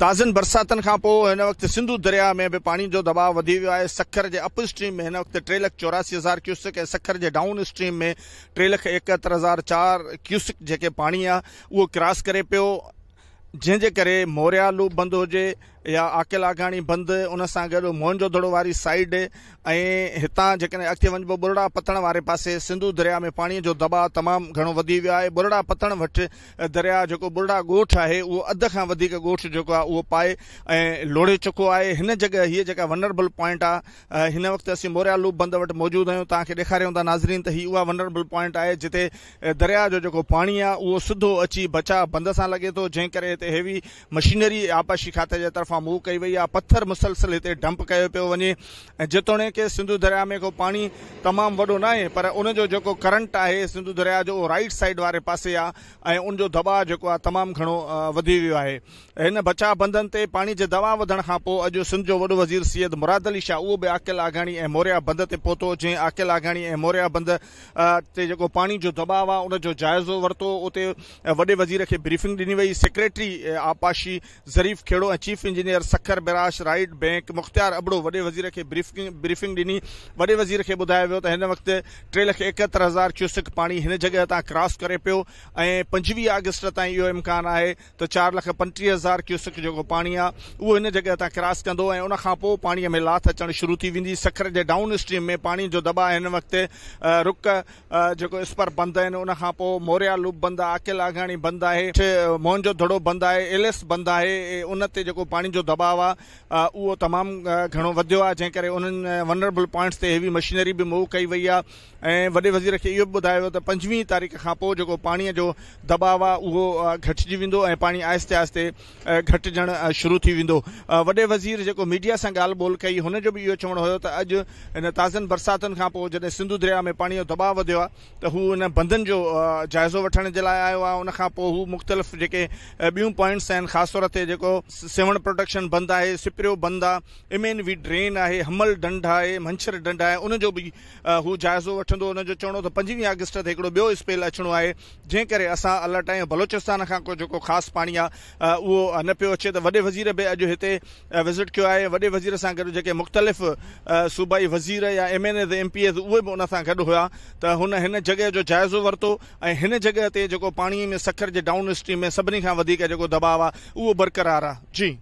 ताज़न बरसातुनि खां पोइ हिन वक़्तु सिंधु दरिया में बि पाणी जो दबाव वधी वियो आहे सखर जे अप स्ट्रीम में हिन वक़्तु टे लख चौरासी हज़ार क्यूसिक ऐं सखर जे डाउन स्ट्रीम में टे लख एकहतरि हज़ार चार क्यूसिक जेके पाणी आहे उहो क्रॉस करे पियो जंहिंजे करे मोरियालू बंदि हुजे या आकिलाघाणी बंदि उन सां गॾु मोहन दड़ो वारी साइड ऐं हितां जेकॾहिं अॻिते वञिबो बुरड़ा पतण वारे पासे सिंधु दरिया में पाणीअ जो दबाव तमामु घणो वधी वियो आहे बुरड़ा पतण वटि दरिया जेको बुरड़ा ॻोठु आहे उहो अधु खां वधीक ॻोठु जेको आहे उहो पाए ऐं लोड़े चुको आहे हिन जॻह हीअ जेका वनरबल पॉइंट आहे हिन वक़्तु असीं मोरयालूप बंदि वटि मौजूदु आहियूं तव्हांखे ॾेखारियूं था नाज़रीन त हीअ उहा वनरबल पॉइंट आहे जिते दरिया जो जेको पाणी आहे उहो सिधो अची बचाव बंदि सां लॻे थो जंहिं करे हिते हेवी मशीनरी आपाशी खाते जे तरफ़ मूव कई वई आहे पथर मुसलसल हिते डंप कयो पियो वञे ऐं जेतोणीके सिंधु दरिया में को पाणी तमामु वॾो न आहे पर उन जेको करंट आहे सिंधु दरिया जो राइट साइड वारे पासे आहे ऐं उनजो दबाव जेको आहे तमामु घणो वधी वियो आहे हिन बचाव बंदन ते पाणी जे दबाव वधण खां पोइ अॼु सिंध जो वॾो वज़ीर सीय मुराद अली शाह उहो बि आकिल आघाणी ऐं मोर्या बंद ते पहुतो जंहिं आकिल आघाणी ऐं मोर्या बंद ते जेको पाणी जो दबाव आहे उन जो जाइज़ो वरितो उते वॾे वज़ीर खे ब्रीफिंग ॾिनी वई सेक्रेटरी आपाशी ज़रीफ़ खेड़ो ऐं चीफ इंजीनियर इंजीनियर सखर बिराश राइट बैंक मुख़्तियार अबड़ो वे वज़ीर खे ब्रीफिंग ब्रीफिंग ॾिनी वॾे वज़ीर के ॿुधायो वियो वक्त टे लख एकहत्तर हज़ार क्यूसिक पानी हिन जॻह तां क्रॉस करे पियो ऐं अगस्त ताईं इहो इम्कान है त चारि लख पंटीह हज़ार क्यूसिक जो पानी आने जगह हिन जॻह तां क्रॉस कंदो ऐं में लात अचणु शुरू थी वेंदी सखर के डाउन स्ट्रीम में पानी जो दबा इन वक्त रुक जो स्पर बंद आहिनि उनखां पोइ लूप बंद आहे आघाणी बंद है मोहन जो दड़ो बंदि आहे एल एस बंदि आहे उन ते जो दबाव आहे उहो तमामु घणो वधियो आहे वनरेबल पॉइंट्स से हेवी मशीनरी भी मूव कई वही आहे ऐं वॾे वज़ीर खे इहो बि ॿुधायो त पंजवीह तारीख़ का पानी जो दबाव आहे उहो घटिजी पानी ऐं पाणी आहिस्ते आहिस्ते घटिजणु शुरू थी वो वे वज़ीर जेको मीडिया से ॻाल्हि ॿोल कई उन बि इहो चवणो हुयो त अॼु हिन ताज़नि बरसातुनि खां सिंधु दरिया में पानी दबाव वधियो तो इन हू हिन बंधनि जो जाइज़ो वठण आयो आहे उनखां मुख़्तलिफ़ जो ॿियूं पॉइंट्स आहिनि तौर से जेको सेवण प्रोटेक्ट प्रोडक्शन बंदि आहे सिपरियो बंदि आहे इमेन वी ड्रेन आहे हमल ॾंढ आहे मंछर ॾंढ आहे उनजो बि हू जाइज़ो वठंदो हुन जो चवणो त पंजवीह अगस्त ते हिकिड़ो ॿियो स्पेल अचिणो आहे जंहिं करे असां अलर्ट आहियूं बलोचिस्तान खां को जेको ख़ासि पाणी आहे उहो न पियो अचे त वॾे वज़ीर बि अॼु हिते विज़िट कयो आहे वॾे वज़ीर सां गॾु जेके मुख़्तलिफ़ सूबाई वज़ीर या M N S M P S उहे बि उन सां गॾु हुआ त हुन हिन जॻह जो जाइज़ो वरितो ऐं हिन जॻह ते जेको पाणीअ में सखर जे डाउन स्ट्रीम में सभिनी खां वधीक जेको दबाव आहे उहो बरक़रार आहे जी